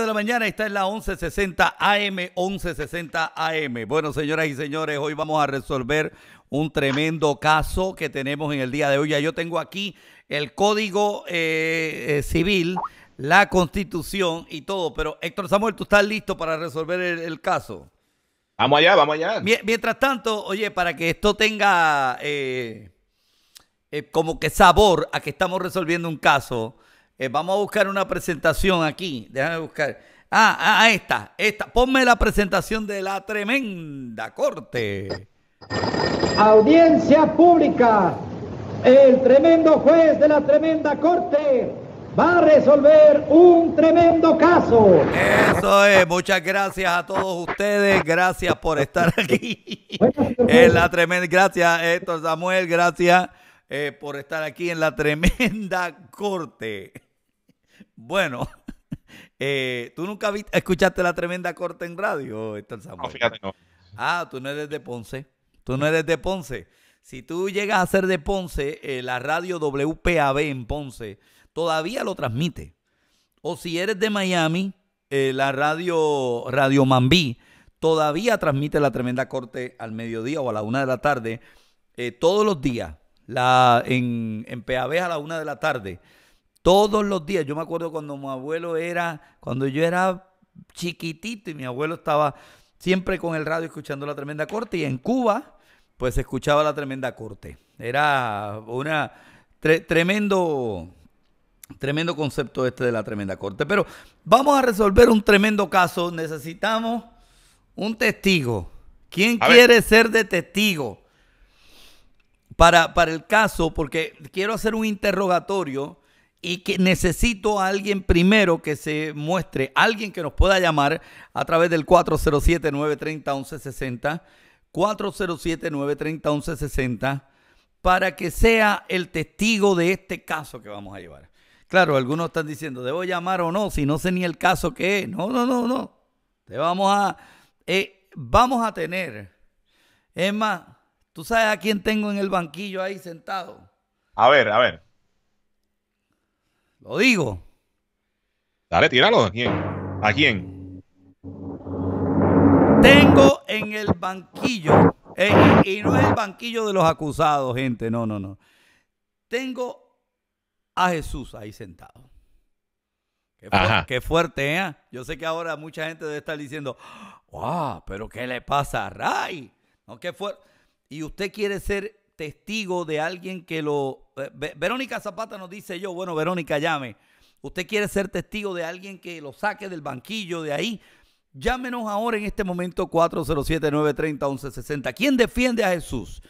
de la mañana está en la 1160 AM, 1160 AM. Bueno, señoras y señores, hoy vamos a resolver un tremendo caso que tenemos en el día de hoy. Ya yo tengo aquí el Código eh, eh, Civil, la Constitución y todo, pero Héctor Samuel, ¿tú estás listo para resolver el, caso? Vamos allá, vamos allá. Mientras tanto, oye, para que esto tenga eh, como que sabor a que estamos resolviendo un caso, eh, vamos a buscar una presentación aquí. Déjame buscar. Ah, ah, ah, esta, esta. Ponme la presentación de la tremenda corte. Audiencia pública. El tremendo juez de la tremenda corte va a resolver un tremendo caso. Eso es, muchas gracias a todos ustedes, gracias por estar aquí. en la tremenda, gracias Héctor Samuel, gracias eh, por estar aquí en la tremenda corte. Bueno, eh, ¿tú nunca escuchaste la tremenda corte en radio, No, fíjate, no. Ah, tú no eres de Ponce. Tú no eres de Ponce. Si tú llegas a ser de Ponce, eh, la radio WPAB en Ponce todavía lo transmite. O si eres de Miami, eh, la radio Radio Mambí todavía transmite la tremenda corte al mediodía o a la una de la tarde, todos los días, la, en, en PAB a la una de la tarde. Todos los días, yo me acuerdo cuando mi abuelo era, cuando yo era chiquitito y mi abuelo estaba siempre con el radio escuchando la tremenda corte y en Cuba pues escuchaba la tremenda corte. Era una tremendo tremendo concepto este de la tremenda corte, pero vamos a resolver un tremendo caso, necesitamos un testigo. ¿Quién quiere ser de testigo? Para, para el caso, porque quiero hacer un interrogatorio y que necesito a alguien primero que se muestre, alguien que nos pueda llamar a través del 407-930-1160, 407-930-1160, para que sea el testigo de este caso que vamos a llevar. Claro, algunos están diciendo, debo llamar o no, si no sé ni el caso que es. No, no, no, no. Te vamos a, eh, vamos a tener. Es más, ¿tú sabes a quién tengo en el banquillo ahí sentado? A ver, a ver. Lo digo. Dale, tíralo. ¿A quién? ¿A quién? Tengo en el banquillo, y no es el banquillo de los acusados, gente, no, no, no. Tengo a Jesús ahí sentado. Qué, fuerte, ¿eh? Yo sé que ahora mucha gente debe estar diciendo, wow, pero ¿qué le pasa a Ray? qué fuerte. Y usted quiere ser testigo de alguien que lo... Eh, Verónica Zapata nos dice yo, bueno, Verónica, llame. Usted quiere ser testigo de alguien que lo saque del banquillo de ahí. Llámenos ahora en este momento 407-930-1160. ¿Quién defiende a Jesús?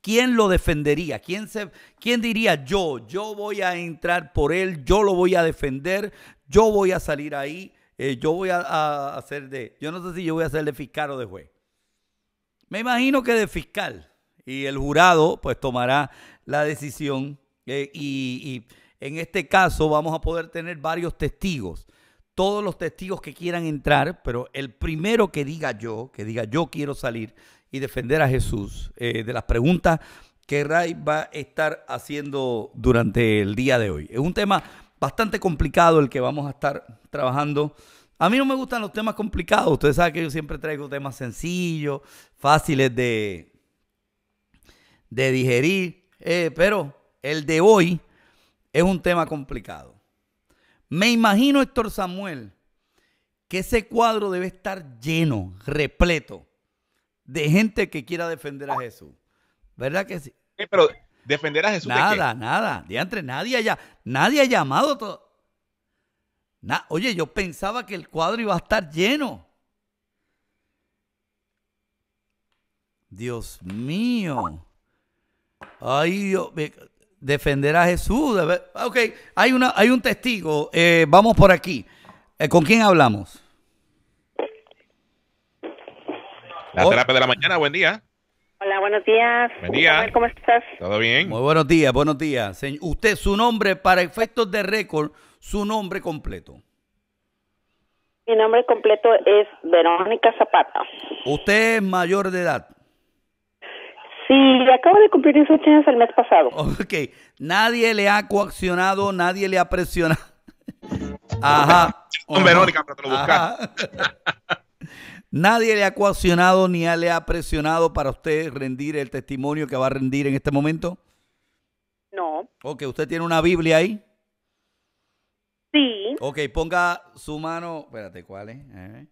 ¿Quién lo defendería? ¿Quién, se, ¿Quién diría yo? Yo voy a entrar por él, yo lo voy a defender, yo voy a salir ahí, eh, yo voy a, a hacer de... Yo no sé si yo voy a ser de fiscal o de juez. Me imagino que de fiscal. Y el jurado pues tomará la decisión eh, y, en este caso vamos a poder tener varios testigos. Todos los testigos que quieran entrar, pero el primero que diga yo, que diga yo quiero salir y defender a Jesús eh, de las preguntas que Ray va a estar haciendo durante el día de hoy. Es un tema bastante complicado el que vamos a estar trabajando. A mí no me gustan los temas complicados. Ustedes saben que yo siempre traigo temas sencillos, fáciles de, de digerir, eh, pero el de hoy es un tema complicado. Me imagino, Héctor Samuel, que ese cuadro debe estar lleno, repleto de gente que quiera defender a Jesús. ¿Verdad que sí? pero defender a Jesús. Nada, de qué? nada. Diantre, nadie nadie ha llamado. todo. Oye, yo pensaba que el cuadro iba a estar lleno. Dios mío. Ay, Dios, defenderá a Jesús. ok, hay, una, hay un testigo. Eh, vamos por aquí. Eh, ¿Con quién hablamos? La terapia de la mañana, buen día. Hola, buenos días. Buen día. ¿Cómo estás? ¿Todo bien? Muy buenos días, buenos días. usted, su nombre, para efectos de récord, su nombre completo. Mi nombre completo es Verónica Zapata. ¿Usted es mayor de edad? Sí, acabo de cumplir 18 años el mes pasado. Ok, nadie le ha coaccionado, nadie le ha presionado. Ajá. Con Verónica, para te lo buscar. Nadie le ha coaccionado ni le ha presionado para usted rendir el testimonio que va a rendir en este momento. No. Ok, ¿usted tiene una Biblia ahí? Sí. Ok, ponga su mano. Espérate, ¿cuál es? Eh,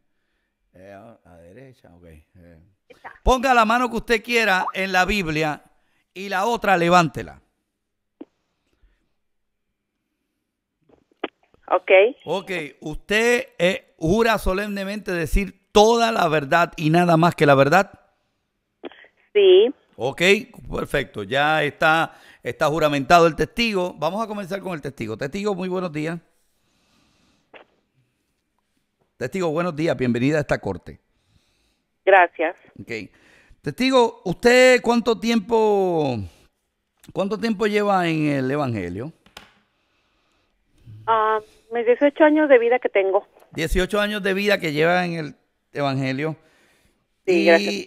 eh, a, la derecha, ok. Eh. Ponga la mano que usted quiera en la Biblia y la otra levántela. Ok. Ok, ¿usted eh, jura solemnemente decir toda la verdad y nada más que la verdad? Sí. Ok, perfecto. Ya está, está juramentado el testigo. Vamos a comenzar con el testigo. Testigo, muy buenos días. Testigo, buenos días. Bienvenida a esta corte. Gracias. Okay. Testigo, ¿usted cuánto tiempo, cuánto tiempo lleva en el Evangelio? Ah, mis 18 años de vida que tengo. 18 años de vida que lleva en el Evangelio. Sí, y, gracias.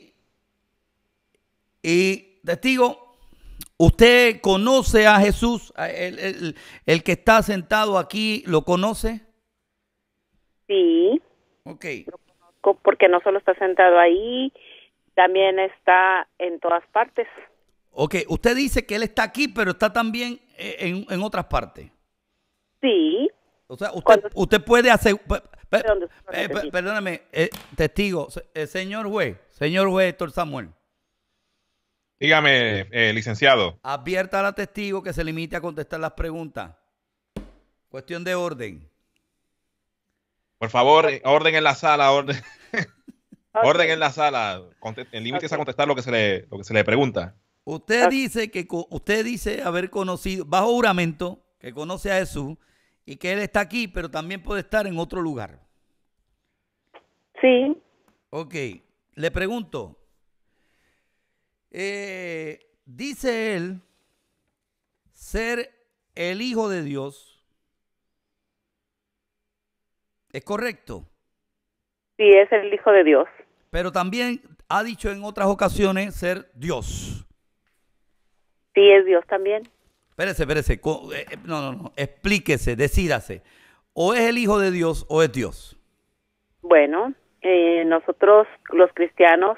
Y, testigo, ¿usted conoce a Jesús? El, el, el que está sentado aquí, ¿lo conoce? Sí. Ok porque no solo está sentado ahí, también está en todas partes. Ok, usted dice que él está aquí, pero está también eh, en, otras partes. Sí. O sea, usted, usted puede hacer... perdóname, eh, testigo, eh, señor juez, señor juez Héctor Samuel. Dígame, licenciado. Advierta a la testigo que se limite a contestar las preguntas. Cuestión de orden. Por favor, orden en la sala, orden. Orden en la sala, el límite es a contestar lo que se le, lo que se le pregunta. Usted dice que usted dice haber conocido bajo juramento que conoce a Jesús y que él está aquí, pero también puede estar en otro lugar. Sí. Ok, le pregunto. Eh, dice él ser el hijo de Dios ¿Es correcto? Sí, es el Hijo de Dios. Pero también ha dicho en otras ocasiones ser Dios. Sí, es Dios también. Espérese, espérese. Eh, eh, no, no, no. Explíquese, decídase. ¿O es el Hijo de Dios o es Dios? Bueno, eh, nosotros los cristianos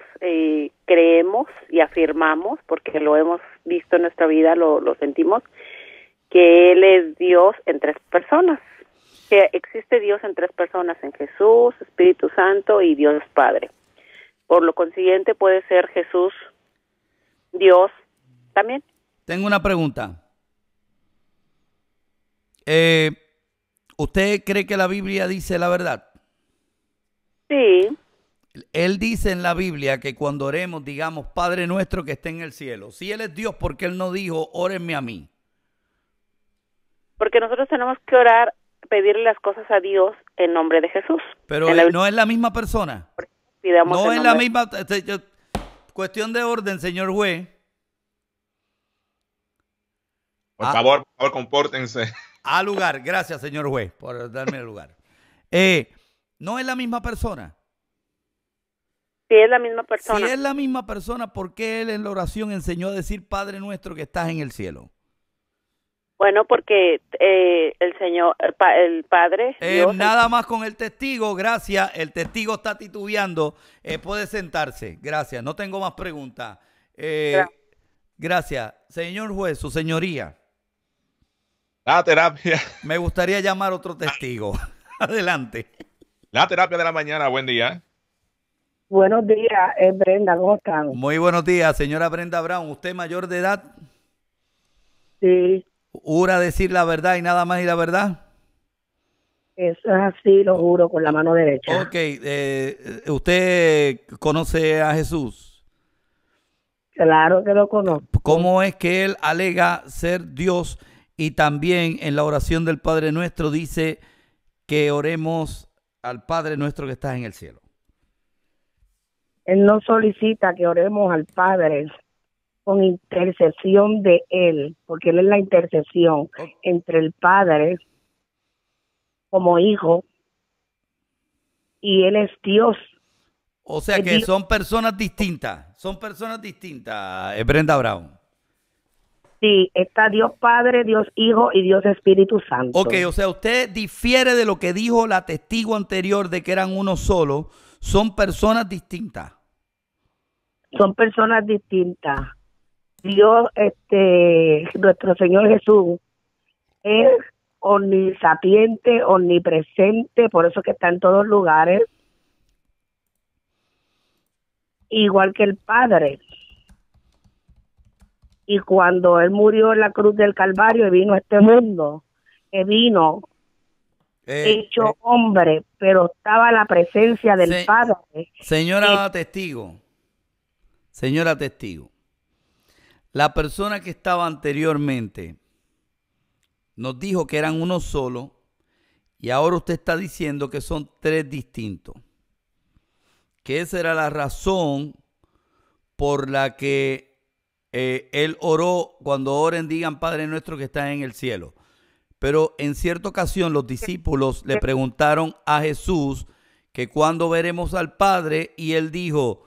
creemos y afirmamos, porque lo hemos visto en nuestra vida, lo, lo sentimos, que Él es Dios en tres personas, existe Dios en tres personas, en Jesús, Espíritu Santo y Dios Padre. Por lo consiguiente puede ser Jesús, Dios también. Tengo una pregunta. Eh, ¿Usted cree que la Biblia dice la verdad? Sí. Él dice en la Biblia que cuando oremos digamos, Padre nuestro que esté en el cielo. Si Él es Dios, ¿por qué Él no dijo, órenme a mí? Porque nosotros tenemos que orar pedirle las cosas a Dios en nombre de Jesús. Pero eh, no es la misma persona. no es la misma. cuestión de orden, señor juez. Por ah. favor, por favor, compórtense. A lugar, gracias, señor juez, por darme el lugar. Eh, no es la misma persona. Si es la misma persona. Si es la misma persona, ¿por qué él en la oración enseñó a decir Padre nuestro que estás en el cielo? Bueno, porque eh, el Señor, el, Padre... Eh, nada más con el testigo, gracias. El testigo está titubeando. Eh, puede sentarse, gracias. No tengo más preguntas. Gracias. Señor juez, su señoría. La terapia. Me gustaría llamar otro testigo. Adelante. La terapia de la mañana, buen día. Buenos días, Brenda, ¿cómo están? Muy buenos días, señora Brenda Brown. ¿Usted mayor de edad? Sí. ¿Jura decir la verdad y nada más y la verdad? Eso es así, lo juro, con la mano derecha. Ok, eh, ¿usted conoce a Jesús? Claro que lo conozco. ¿Cómo es que él alega ser Dios y también en la oración del Padre Nuestro dice que oremos al Padre Nuestro que está en el cielo? Él no solicita que oremos al Padre, con intercesión de Él, porque Él es la intercesión entre el Padre como hijo y Él es Dios. O sea que son personas distintas, son personas distintas, eh, Brenda Brown. Sí, está Dios Padre, Dios Hijo y Dios Espíritu Santo. Ok, o sea, usted difiere de lo que dijo la testigo anterior de que eran uno solo, son personas distintas. Son personas distintas. Dios, este, nuestro Señor Jesús, es omnisapiente, omnipresente, por eso que está en todos lugares, igual que el Padre. Y cuando Él murió en la cruz del Calvario, y vino a este mundo, que vino eh, hecho eh. hombre, pero estaba la presencia del Padre. Señora eh. testigo, señora testigo, la persona que estaba anteriormente nos dijo que eran uno solo y ahora usted está diciendo que son tres distintos. Que esa era la razón por la que eh, él oró, cuando oren digan Padre nuestro que está en el cielo. Pero en cierta ocasión los discípulos le preguntaron a Jesús que cuando veremos al Padre y él dijo,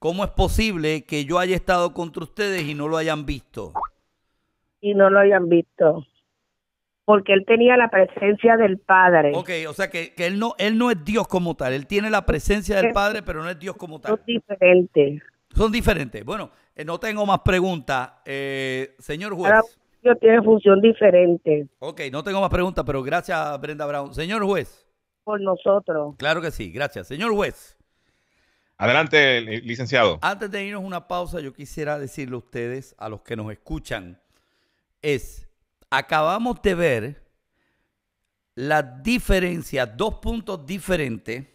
¿Cómo es posible que yo haya estado contra ustedes y no lo hayan visto? Y no lo hayan visto. Porque él tenía la presencia del Padre. Ok, o sea que, él, no, él no es Dios como tal. Él tiene la presencia del Padre, pero no es Dios como tal. Son diferentes. Son diferentes. Bueno, eh, no tengo más preguntas. Eh, señor juez. Yo tiene función diferente. Ok, no tengo más preguntas, pero gracias Brenda Brown. Señor juez. Por nosotros. Claro que sí, gracias. Señor juez. Adelante, licenciado. Antes de irnos una pausa, yo quisiera decirle a ustedes, a los que nos escuchan, es, acabamos de ver la diferencia, dos puntos diferentes,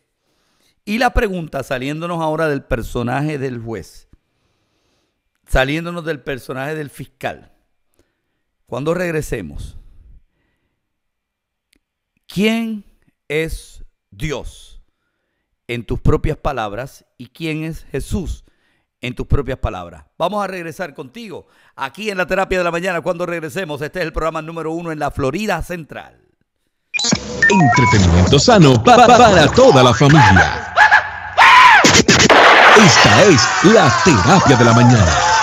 y la pregunta, saliéndonos ahora del personaje del juez, saliéndonos del personaje del fiscal, cuando regresemos, ¿quién es Dios? en tus propias palabras y quién es Jesús en tus propias palabras. Vamos a regresar contigo aquí en la terapia de la mañana cuando regresemos. Este es el programa número uno en la Florida Central. Entretenimiento sano para toda la familia. Esta es la terapia de la mañana.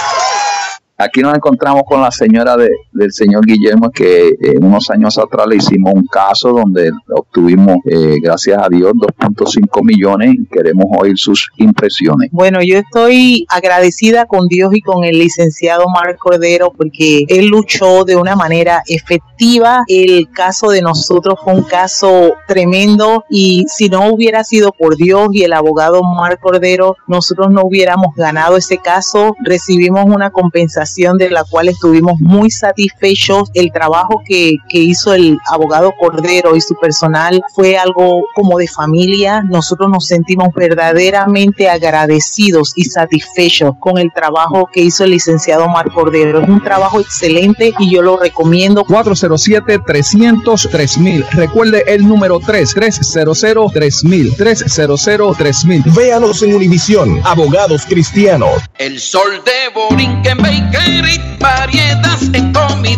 Aquí nos encontramos con la señora del señor Guillermo, que eh, unos años atrás le hicimos un caso donde obtuvimos, eh, gracias a Dios, 2.5 millones queremos oír sus impresiones. Bueno, yo estoy agradecida con Dios y con el licenciado Marco Cordero porque él luchó de una manera efectiva. El caso de nosotros fue un caso tremendo y si no hubiera sido por Dios y el abogado Marco Cordero, nosotros no hubiéramos ganado ese caso. Recibimos una compensación de la cual estuvimos muy satisfechos. El trabajo que, hizo el abogado Cordero y su personal fue algo como de familia. Nosotros nos sentimos verdaderamente agradecidos y satisfechos con el trabajo que hizo el licenciado Mar Cordero. Es un trabajo excelente y yo lo recomiendo. 407 303000 Recuerde el número 3, 300 3000. 300 3000. Véanos en Univisión, Abogados Cristianos. El sol de Borinquen Margaret, variedades en comida.